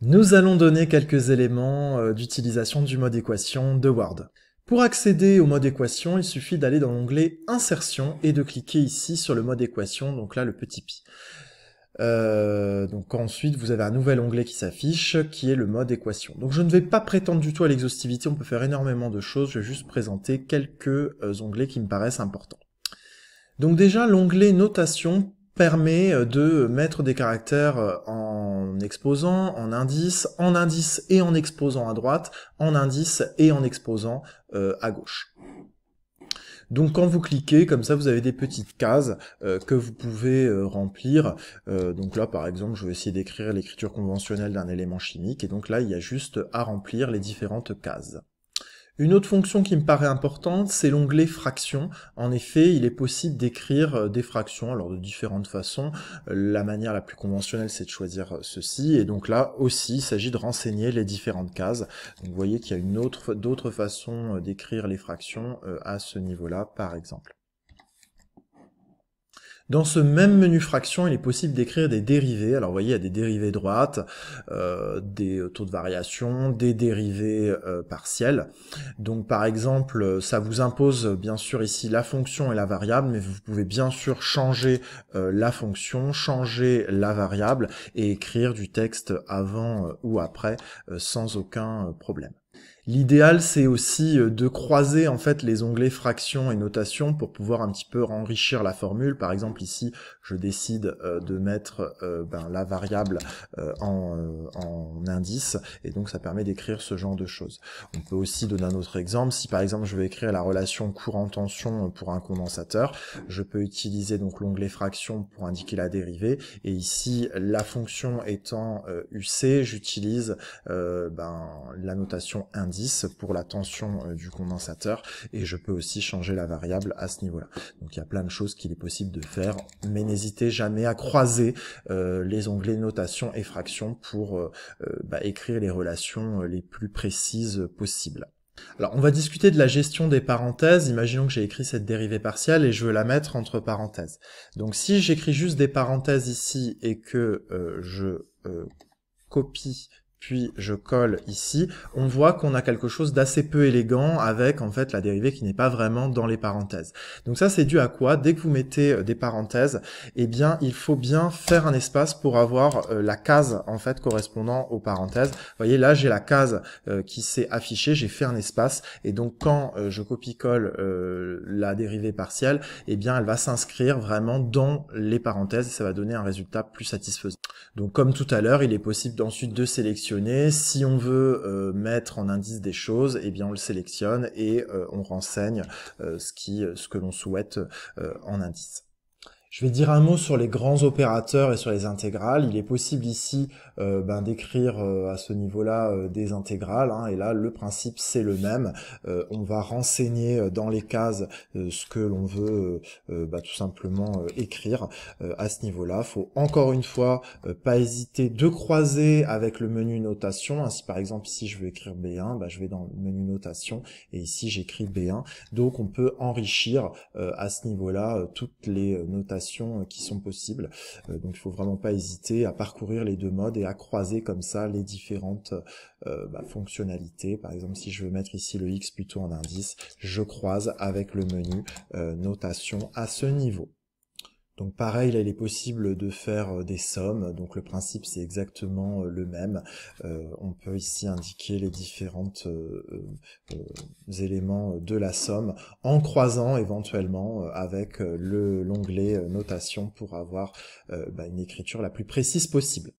Nous allons donner quelques éléments euh, d'utilisation du mode équation de Word. Pour accéder au mode équation, il suffit d'aller dans l'onglet Insertion et de cliquer ici sur le mode équation, donc là le petit pi. Euh, donc ensuite, vous avez un nouvel onglet qui s'affiche, qui est le mode équation. Donc je ne vais pas prétendre du tout à l'exhaustivité, on peut faire énormément de choses, je vais juste présenter quelques euh, onglets qui me paraissent importants. Donc déjà, l'onglet Notation permet euh, de mettre des caractères euh, en exposant, en indice, en indice et en exposant à droite, en indice et en exposant euh, à gauche. Donc quand vous cliquez, comme ça vous avez des petites cases que vous pouvez remplir. donc là par exemple je vais essayer d'écrire l'écriture conventionnelle d'un élément chimique et donc là il y a juste à remplir les différentes cases. Une autre fonction qui me paraît importante, c'est l'onglet fractions. En effet, il est possible d'écrire euh, des fractions, alors de différentes façons. Euh, la manière la plus conventionnelle, c'est de choisir euh, ceci. Et donc là aussi, il s'agit de renseigner les différentes cases. vous voyez qu'il y a une autre, d'autres façons d'écrire les fractions à ce niveau-là, par exemple. Dans ce même menu fraction, il est possible d'écrire des dérivés. Alors vous voyez, il y a des dérivés droites, euh, des euh, taux de variation, des dérivés euh, partiels. Donc par exemple, euh, ça vous impose bien sûr ici la fonction et la variable, mais vous pouvez bien sûr changer la fonction, changer la variable et écrire du texte avant ou après sans aucun problème. L'idéal, c'est aussi euh, de croiser en fait les onglets fraction et notation pour pouvoir un petit peu enrichir la formule. Par exemple, ici, je décide euh, de mettre euh, ben, la variable en, indice, et donc ça permet d'écrire ce genre de choses. On peut aussi donner un autre exemple. Si par exemple, je veux écrire la relation courant-tension pour un condensateur, je peux utiliser donc l'onglet fraction pour indiquer la dérivée. Et ici, la fonction étant UC, j'utilise ben, la notation indice pour la tension euh, du condensateur et je peux aussi changer la variable à ce niveau-là. Donc il y a plein de choses qu'il est possible de faire, mais n'hésitez jamais à croiser euh, les onglets notation et fraction pour euh, bah, écrire les relations les plus précises possibles. Alors, on va discuter de la gestion des parenthèses. Imaginons que j'ai écrit cette dérivée partielle et je veux la mettre entre parenthèses. Donc, si j'écris juste des parenthèses ici et que je copie puis je colle ici, on voit qu'on a quelque chose d'assez peu élégant avec en fait la dérivée qui n'est pas vraiment dans les parenthèses. Donc ça c'est dû à quoi Dès que vous mettez euh, des parenthèses, eh bien il faut bien faire un espace pour avoir euh, la case en fait correspondant aux parenthèses. Vous voyez là j'ai la case euh, qui s'est affichée, j'ai fait un espace et donc quand je copie-colle la dérivée partielle, eh bien elle va s'inscrire vraiment dans les parenthèses et ça va donner un résultat plus satisfaisant. Donc comme tout à l'heure, il est possible ensuite de sélectionner si on veut euh, mettre en indice des choses, eh bien on le sélectionne et euh, on renseigne euh, ce, qui, ce que l'on souhaite en indice. Je vais dire un mot sur les grands opérateurs et sur les intégrales. Il est possible ici euh, ben, d'écrire euh, à ce niveau-là euh, des intégrales. Hein, et là, le principe, c'est le même. on va renseigner dans les cases ce que l'on veut bah, tout simplement écrire à ce niveau-là. faut encore une fois pas hésiter de croiser avec le menu notation. Hein, si par exemple, ici, je veux écrire B1, bah, je vais dans le menu notation et ici, j'écris B1. Donc, on peut enrichir à ce niveau-là toutes les notations euh, qui sont possibles. Euh, donc il faut vraiment pas hésiter à parcourir les deux modes et à croiser comme ça les différentes euh, bah, fonctionnalités. Par exemple, si je veux mettre ici le X plutôt en indice, je croise avec le menu notation à ce niveau. Donc pareil, là, il est possible de faire euh, des sommes. Donc le principe, c'est exactement euh, le même. Euh, on peut ici indiquer les différents éléments de la somme en croisant éventuellement avec l'onglet notation pour avoir bah, une écriture la plus précise possible.